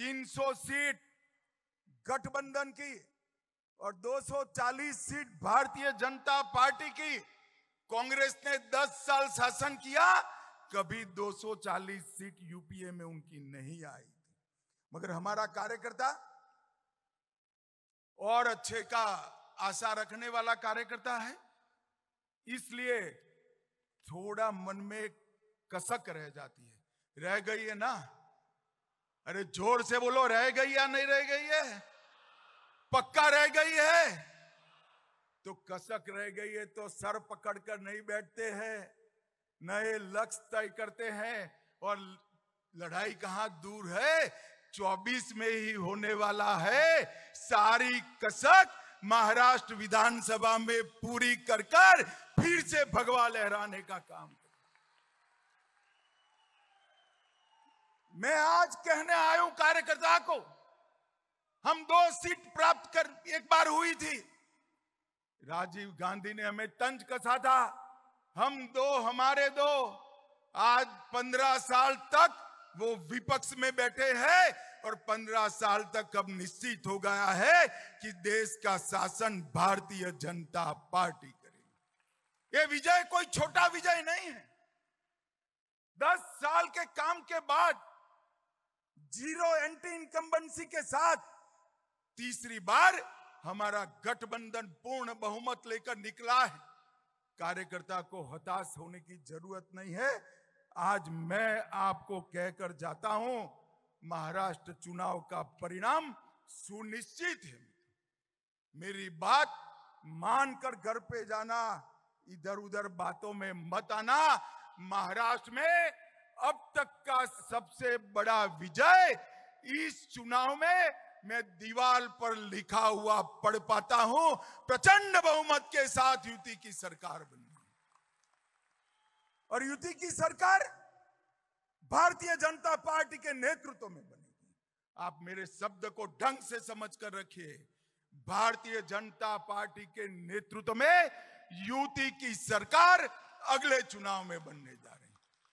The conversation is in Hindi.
300 सीट गठबंधन की और 240 सीट भारतीय जनता पार्टी की कांग्रेस ने 10 साल शासन किया कभी 240 सीट यूपीए में उनकी नहीं आई थी मगर हमारा कार्यकर्ता और अच्छे का आशा रखने वाला कार्यकर्ता है इसलिए थोड़ा मन में कसक रह जाती है रह गई है ना अरे जोर से बोलो रह गई या नहीं रह गई है पक्का रह गई है तो कसक रह गई है तो सर पकड़कर नहीं बैठते हैं नए लक्ष्य तय करते हैं और लड़ाई कहां दूर है 24 में ही होने वाला है सारी कसक महाराष्ट्र विधानसभा में पूरी कर कर फिर से भगवा लहराने का काम मैं आज कहने आयु कार्यकर्ता को हम दो सीट प्राप्त कर एक बार हुई थी राजीव गांधी ने हमें तंज कसा था हम दो हमारे दो आज पंद्रह साल तक वो विपक्ष में बैठे हैं और पंद्रह साल तक अब निश्चित हो गया है कि देश का शासन भारतीय जनता पार्टी करेगी ये विजय कोई छोटा विजय नहीं है दस साल के काम के बाद जीरो एंटी इनकम्बेंसी के साथ तीसरी बार हमारा गठबंधन पूर्ण बहुमत लेकर निकला है कार्यकर्ता को हताश होने की जरूरत नहीं है आज मैं आपको कहकर जाता हूं महाराष्ट्र चुनाव का परिणाम सुनिश्चित है मेरी बात मानकर घर पे जाना इधर उधर बातों में मत आना महाराष्ट्र में अब तक का सबसे बड़ा विजय इस चुनाव में मैं दीवार पर लिखा हुआ पढ़ पाता हूं प्रचंड बहुमत के साथ युति की सरकार बनी और युति की सरकार भारतीय जनता पार्टी के नेतृत्व में बनेगी आप मेरे शब्द को ढंग से समझ कर रखिए भारतीय जनता पार्टी के नेतृत्व में युति की सरकार अगले चुनाव में बनने जा रही